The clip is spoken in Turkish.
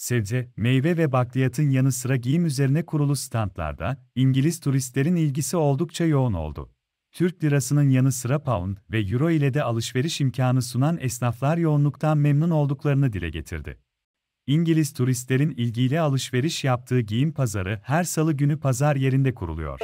sebze, meyve ve bakliyatın yanı sıra giyim üzerine kurulu standlarda, İngiliz turistlerin ilgisi oldukça yoğun oldu. Türk lirasının yanı sıra pound ve euro ile de alışveriş imkanı sunan esnaflar yoğunluktan memnun olduklarını dile getirdi. İngiliz turistlerin ilgiyle alışveriş yaptığı giyim pazarı her salı günü pazar yerinde kuruluyor.